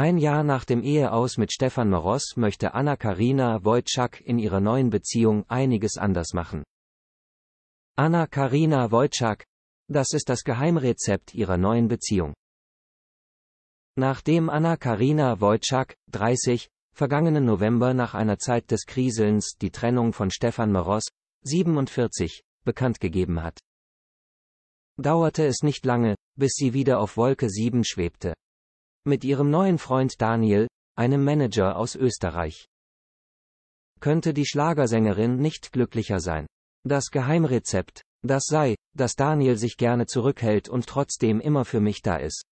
Ein Jahr nach dem Eheaus mit Stefan Moros möchte Anna-Karina Wojcik in ihrer neuen Beziehung einiges anders machen. Anna-Karina Wojcik, das ist das Geheimrezept ihrer neuen Beziehung. Nachdem Anna-Karina Wojcik, 30, vergangenen November nach einer Zeit des Kriselns die Trennung von Stefan Moros, 47, bekannt gegeben hat, dauerte es nicht lange, bis sie wieder auf Wolke 7 schwebte mit ihrem neuen Freund Daniel, einem Manager aus Österreich. Könnte die Schlagersängerin nicht glücklicher sein? Das Geheimrezept, das sei, dass Daniel sich gerne zurückhält und trotzdem immer für mich da ist.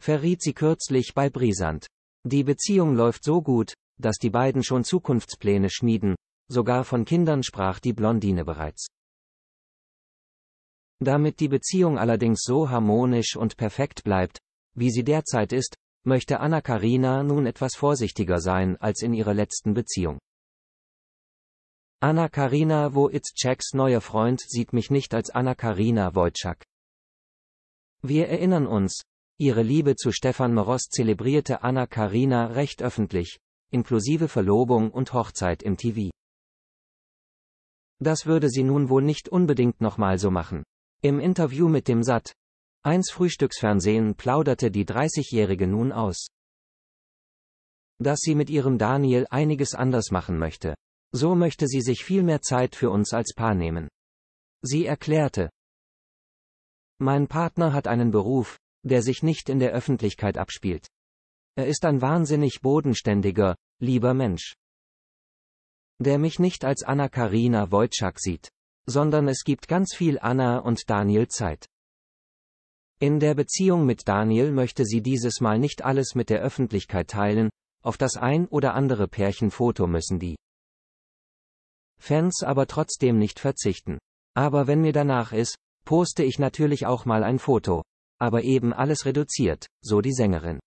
Verriet sie kürzlich bei Brisant. Die Beziehung läuft so gut, dass die beiden schon Zukunftspläne schmieden, sogar von Kindern sprach die Blondine bereits. Damit die Beziehung allerdings so harmonisch und perfekt bleibt, wie sie derzeit ist, möchte Anna Karina nun etwas vorsichtiger sein als in ihrer letzten Beziehung. Anna Karina Woitzczeks neuer Freund sieht mich nicht als Anna Karina Wojcik. Wir erinnern uns, ihre Liebe zu Stefan Moros zelebrierte Anna Karina recht öffentlich, inklusive Verlobung und Hochzeit im TV. Das würde sie nun wohl nicht unbedingt nochmal so machen. Im Interview mit dem Sat 1 Frühstücksfernsehen plauderte die 30-Jährige nun aus. Dass sie mit ihrem Daniel einiges anders machen möchte. So möchte sie sich viel mehr Zeit für uns als Paar nehmen. Sie erklärte. Mein Partner hat einen Beruf, der sich nicht in der Öffentlichkeit abspielt. Er ist ein wahnsinnig bodenständiger, lieber Mensch. Der mich nicht als Anna-Karina Wojcik sieht, sondern es gibt ganz viel Anna und Daniel Zeit. In der Beziehung mit Daniel möchte sie dieses Mal nicht alles mit der Öffentlichkeit teilen, auf das ein oder andere Pärchenfoto müssen die Fans aber trotzdem nicht verzichten. Aber wenn mir danach ist, poste ich natürlich auch mal ein Foto. Aber eben alles reduziert, so die Sängerin.